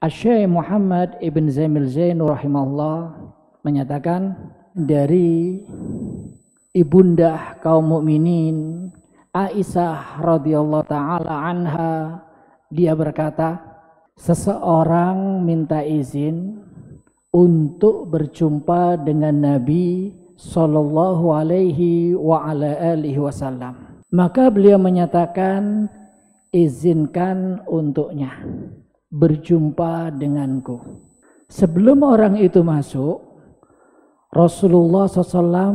Asy-Syaikh Muhammad Ibn Zainul Zainur rahimahullah menyatakan dari ibunda kaum mukminin Aisyah radhiyallahu taala anha dia berkata seseorang minta izin untuk berjumpa dengan Nabi sallallahu alaihi wa ala alihi wasallam maka beliau menyatakan izinkan untuknya berjumpa denganku. Sebelum orang itu masuk, Rasulullah SAW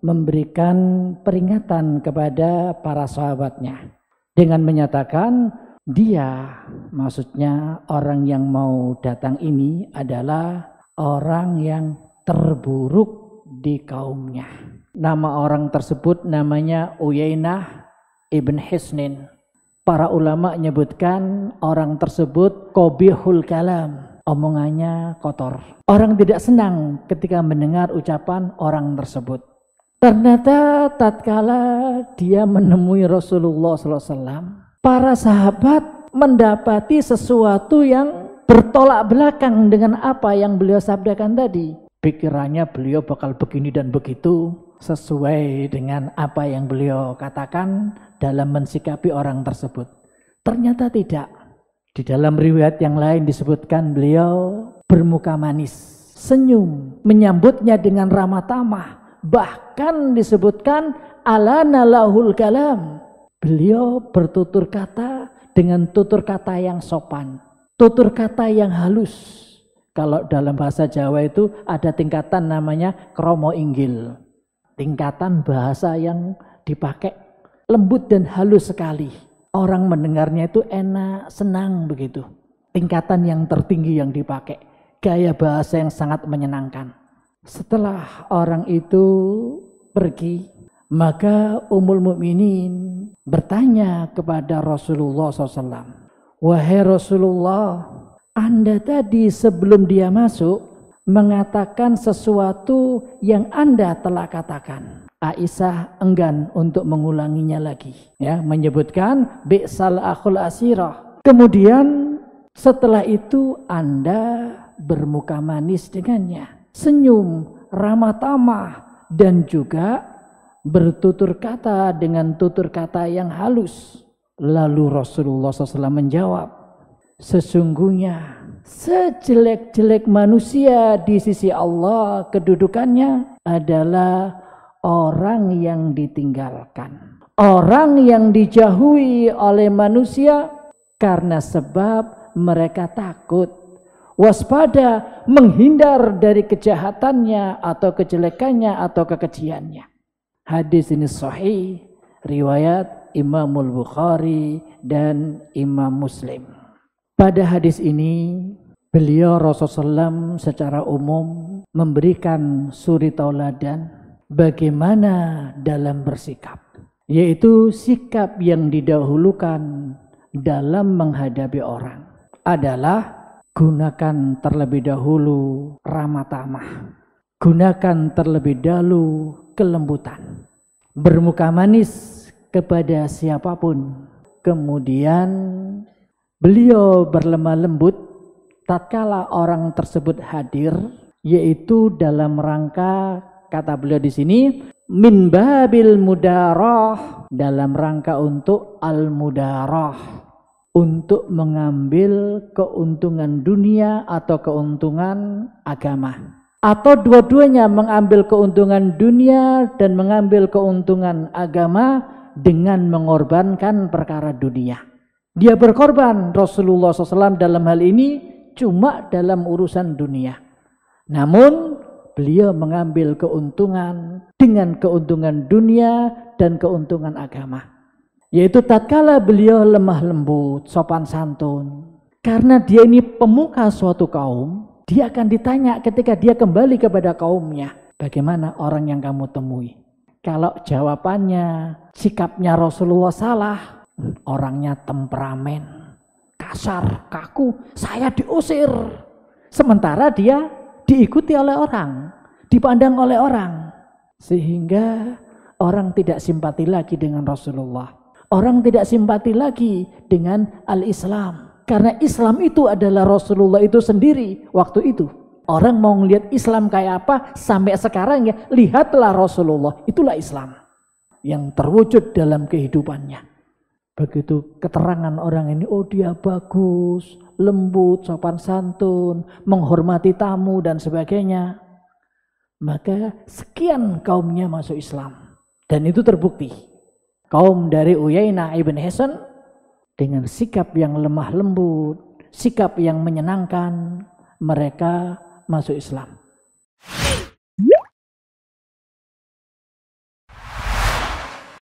memberikan peringatan kepada para sahabatnya dengan menyatakan dia maksudnya orang yang mau datang ini adalah orang yang terburuk di kaumnya. Nama orang tersebut namanya Uyainah ibn Hisnin. Para ulama menyebutkan orang tersebut kobihul kalam, omongannya kotor. Orang tidak senang ketika mendengar ucapan orang tersebut. Ternyata tatkala dia menemui Rasulullah SAW, para sahabat mendapati sesuatu yang bertolak belakang dengan apa yang beliau sabdakan tadi. Pikirannya beliau bakal begini dan begitu, sesuai dengan apa yang beliau katakan dalam mensikapi orang tersebut. Ternyata tidak. Di dalam riwayat yang lain disebutkan beliau bermuka manis, senyum, menyambutnya dengan ramah tamah. Bahkan disebutkan alana lahul kalam. Beliau bertutur kata dengan tutur kata yang sopan, tutur kata yang halus. Kalau dalam bahasa Jawa itu ada tingkatan namanya kromo inggil tingkatan bahasa yang dipakai lembut dan halus sekali. Orang mendengarnya itu enak, senang begitu. Tingkatan yang tertinggi yang dipakai, gaya bahasa yang sangat menyenangkan. Setelah orang itu pergi, maka umul Mukminin bertanya kepada Rasulullah SAW, "Wahai Rasulullah, Anda tadi sebelum dia masuk mengatakan sesuatu yang Anda telah katakan. Aisyah enggan untuk mengulanginya lagi. Ya, menyebutkan bi'sal akhul asirah. Kemudian setelah itu Anda bermuka manis dengannya. Senyum, ramah tamah, dan juga bertutur kata dengan tutur kata yang halus. Lalu Rasulullah SAW menjawab, Sesungguhnya sejelek-jelek manusia di sisi Allah kedudukannya adalah orang yang ditinggalkan. Orang yang dijauhi oleh manusia karena sebab mereka takut. Waspada menghindar dari kejahatannya atau kejelekannya atau kekejiannya. Hadis ini sahih riwayat Imamul Bukhari dan Imam Muslim. Pada hadis ini, beliau Rasulullah SAW secara umum memberikan suri tauladan bagaimana dalam bersikap. Yaitu sikap yang didahulukan dalam menghadapi orang adalah gunakan terlebih dahulu ramah tamah. Gunakan terlebih dahulu kelembutan. Bermuka manis kepada siapapun. Kemudian Beliau berlemah lembut tatkala orang tersebut hadir yaitu dalam rangka kata beliau di sini min babil mudarah dalam rangka untuk al mudarah untuk mengambil keuntungan dunia atau keuntungan agama atau dua-duanya mengambil keuntungan dunia dan mengambil keuntungan agama dengan mengorbankan perkara dunia. Dia berkorban Rasulullah SAW dalam hal ini cuma dalam urusan dunia. Namun beliau mengambil keuntungan dengan keuntungan dunia dan keuntungan agama. Yaitu tatkala beliau lemah lembut, sopan santun. Karena dia ini pemuka suatu kaum, dia akan ditanya ketika dia kembali kepada kaumnya. Bagaimana orang yang kamu temui? Kalau jawabannya, sikapnya Rasulullah salah, orangnya temperamen, kasar, kaku, saya diusir. Sementara dia diikuti oleh orang, dipandang oleh orang. Sehingga orang tidak simpati lagi dengan Rasulullah. Orang tidak simpati lagi dengan al-Islam. Karena Islam itu adalah Rasulullah itu sendiri waktu itu. Orang mau ngelihat Islam kayak apa sampai sekarang ya lihatlah Rasulullah itulah Islam yang terwujud dalam kehidupannya. Begitu keterangan orang ini, oh dia bagus, lembut, sopan santun, menghormati tamu dan sebagainya. Maka sekian kaumnya masuk Islam. Dan itu terbukti. Kaum dari Uyainah ibn Hasan dengan sikap yang lemah lembut, sikap yang menyenangkan, mereka masuk Islam.